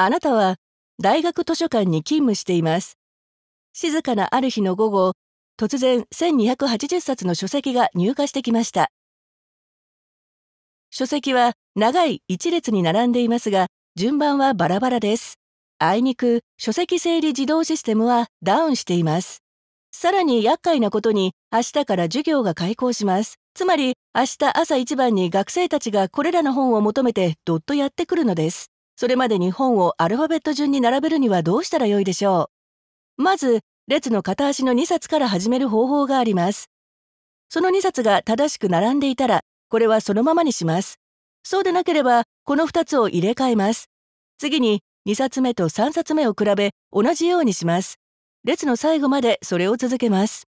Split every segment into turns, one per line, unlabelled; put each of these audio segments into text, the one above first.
あなたは大学図書館に勤務しています。静かなある日の午後、突然1280冊の書籍が入荷してきました。書籍は長い一列に並んでいますが、順番はバラバラです。あいにく書籍整理自動システムはダウンしています。さらに厄介なことに明日から授業が開校します。つまり明日朝一番に学生たちがこれらの本を求めてどっとやってくるのです。それまでに本をアルファベット順に並べるにはどうしたらよいでしょうまず、列の片足の2冊から始める方法があります。その2冊が正しく並んでいたら、これはそのままにします。そうでなければ、この2つを入れ替えます。次に、2冊目と3冊目を比べ、同じようにします。列の最後までそれを続けます。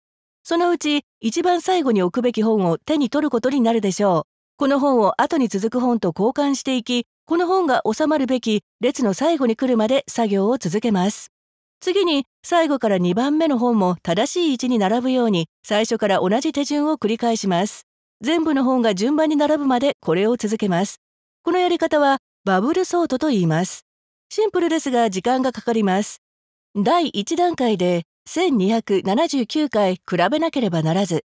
そのうち、一番最後に置くべき本を手に取ることになるでしょう。この本を後に続く本と交換していき、この本が収まるべき列の最後に来るまで作業を続けます。次に最後から2番目の本も正しい位置に並ぶように最初から同じ手順を繰り返します。全部の本が順番に並ぶまでこれを続けます。このやり方はバブルソートと言います。シンプルですが時間がかかります。第1段階で1279回比べなければならず、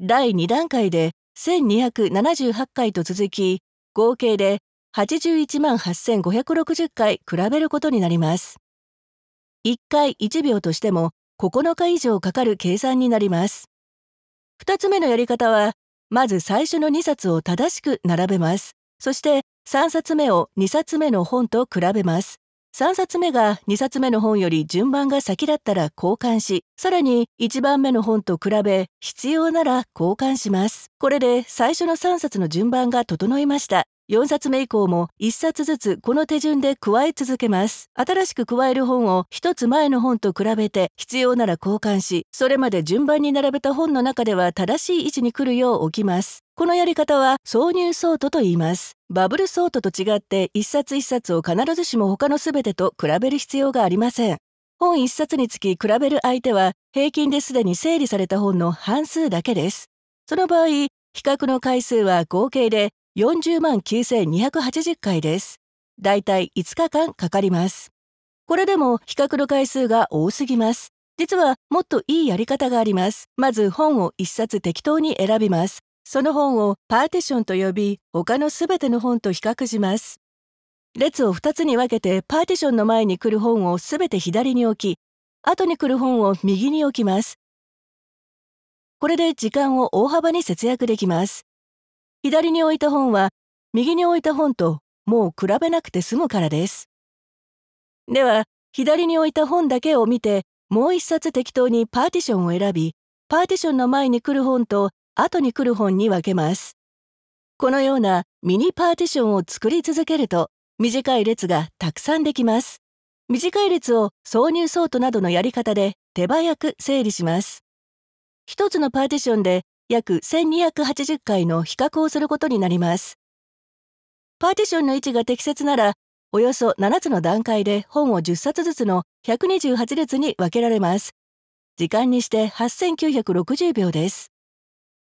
第2段階で1278回と続き、合計で81万8560回比べることになります。1回1秒としても9日以上かかる計算になります。2つ目のやり方は、まず最初の2冊を正しく並べます。そして3冊目を2冊目の本と比べます。3冊目が2冊目の本より順番が先だったら交換し、さらに1番目の本と比べ必要なら交換します。これで最初の3冊の順番が整いました。4冊目以降も1冊ずつこの手順で加え続けます。新しく加える本を1つ前の本と比べて必要なら交換し、それまで順番に並べた本の中では正しい位置に来るよう置きます。このやり方は挿入ソートと言います。バブルソートと違って一冊一冊を必ずしも他の全てと比べる必要がありません。本一冊につき比べる相手は平均ですでに整理された本の半数だけです。その場合、比較の回数は合計で40万9280回です。だいたい5日間かかります。これでも比較の回数が多すぎます。実はもっといいやり方があります。まず本を1冊適当に選びます。その本をパーティションと呼び、他のすべての本と比較します。列を2つに分けてパーティションの前に来る本をすべて左に置き、後に来る本を右に置きます。これで時間を大幅に節約できます。左に置いた本は右に置いた本ともう比べなくて済むからです。では、左に置いた本だけを見て、もう一冊適当にパーティションを選び、パーティションの前に来る本と後に来る本に分けます。このようなミニパーティションを作り続けると、短い列がたくさんできます。短い列を挿入ソートなどのやり方で手早く整理します。一つのパーティションで約1280回の比較をすることになります。パーティションの位置が適切なら、およそ7つの段階で本を10冊ずつの128列に分けられます。時間にして8960秒です。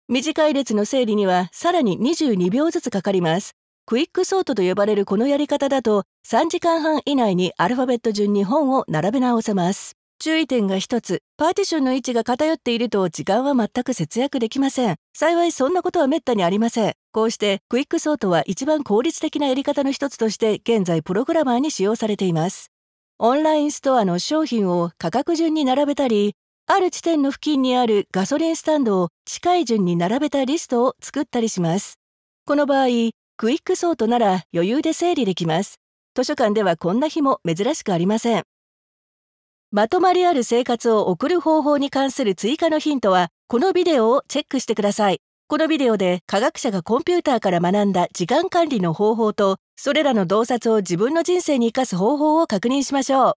短い列の整理にはさらに22秒ずつかかります。クイックソートと呼ばれるこのやり方だと3時間半以内にアルファベット順に本を並べ直せます。注意点が1つ、パーティションの位置が偏っていると時間は全く節約できません。幸いそんなことは滅多にありません。こうしてクイックソートは一番効率的なやり方の一つとして現在プログラマーに使用されています。オンラインストアの商品を価格順に並べたり、ある地点の付近にあるガソリンスタンドを近い順に並べたリストを作ったりします。この場合、クイックソートなら余裕で整理できます。図書館ではこんな日も珍しくありません。まとまりある生活を送る方法に関する追加のヒントは、このビデオをチェックしてください。このビデオで科学者がコンピューターから学んだ時間管理の方法と、それらの洞察を自分の人生に活かす方法を確認しましょう。